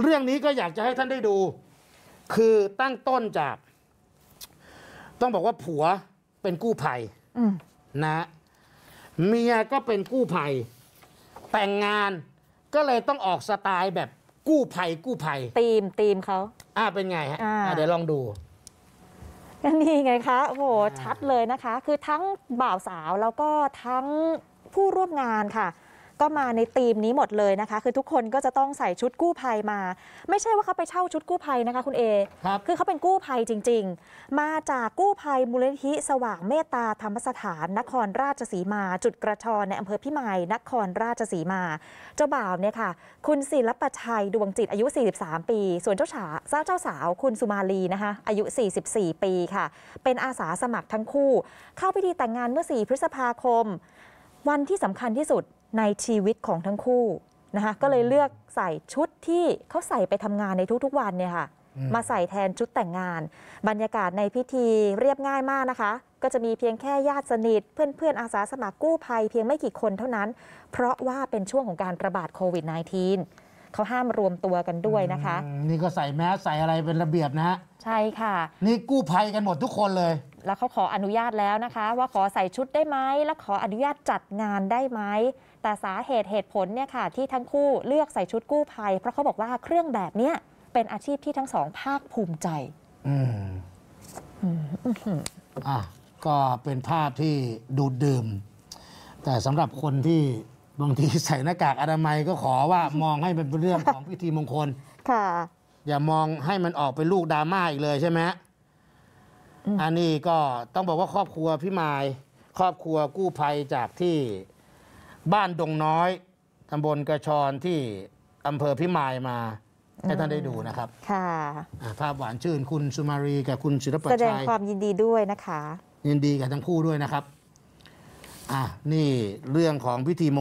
เรื่องนี้ก็อยากจะให้ท่านได้ดู คือตั้งต้นจาก ต้องบอกว่าผัวเป็นกู้ภัยนะ เมียก็เป็นกู้ภัย แต่งงานก็เลยต้องออกสไตล์แบบกู้ภัยกู้ภัยตีม ตีมเขา อ่าเป็นไงฮะเดี๋ยวลองดูก็นี่ไงคะโอ้โหชัดเลยนะคะ คือทั้งบ่าวสาวแล้วก็ทั้งผู้ร่วมงานค่ะก็มาในธีมนี้หมดเลยนะคะ คือทุกคนก็จะต้องใส่ชุดกู้ภัยมา ไม่ใช่ว่าเขาไปเช่าชุดกู้ภัยนะคะคุณเอ ครับ คือเขาเป็นกู้ภัยจริง ๆ มาจากกู้ภัยมูลนิธิสว่างเมตตาธรรมสถานนครราชสีมา จุดกระชอนในอำเภอพิมายนครราชสีมา เจ้าบ่าวเนี่ยค่ะคุณศิลปชัยดวงจิตอายุ 43 ปี ส่วนเจ้าสาวเจ้าสาวคุณสุมาลีนะคะอายุ 44 ปีค่ะ เป็นอาสาสมัครทั้งคู่ เข้าพิธีแต่งงานเมื่อ4พฤษภาคม วันที่สำคัญที่สุดในชีวิตของทั้งคู่นะคะก็เลยเลือกใส่ชุดที่เขาใส่ไปทำงานในทุกๆวันเนี่ยค่ะ มาใส่แทนชุดแต่งงาน บรรยากาศในพิธีเรียบง่ายมากนะคะ ก็จะมีเพียงแค่ญาติสนิทเพื่อนๆ อาสาสมัครกู้ภัย เพียงไม่กี่คนเท่านั้น เพราะว่าเป็นช่วงของการระบาดโควิด -19 เขาห้ามรวมตัวกันด้วยนะคะ นี่ก็ใส่แมสใส่อะไรเป็นระเบียบนะฮะใช่ค่ะ นี่กู้ภัยกันหมดทุกคนเลยแล้วเขาขออนุญาตแล้วนะคะ ว่าขอใส่ชุดได้ไหมและขออนุญาตจัดงานได้ไหมแต่สาเหตุเหตุผลเนี่ยค่ะ ที่ทั้งคู่เลือกใส่ชุดกู้ภัยเพราะเขาบอกว่าเครื่องแบบเนี้ยเป็นอาชีพที่ทั้งสอง ภาคภูมิใจอืมอืมอ้อ่ะก็เป็นภาพที่ดูดดื่ม แต่สำหรับคนที่บางทีใส่หน้ากากอนามัยก็ขอว่ามองให้มันเป็นเรื่องของพิธีมงคลค่ะ อย่ามองให้มันออกเป็นลูกดราม่าอีกเลยใช่ไหมฮะอันนี้ก็ต้องบอกว่าครอบครัวพี่มาย ครอบครัวกู้ภัยจากที่บ้านดงน้อยตำบลกระชอนที่อำเภอพิมายมา ให้ท่านได้ดูนะครับ ค่ะภาพหวานชื่นคุณสุมารีกับคุณศิลปชัยแสดงความยินดีด้วยนะคะ ยินดีกับทั้งคู่ด้วยนะครับ อ่ะนี่เรื่องของพิธีม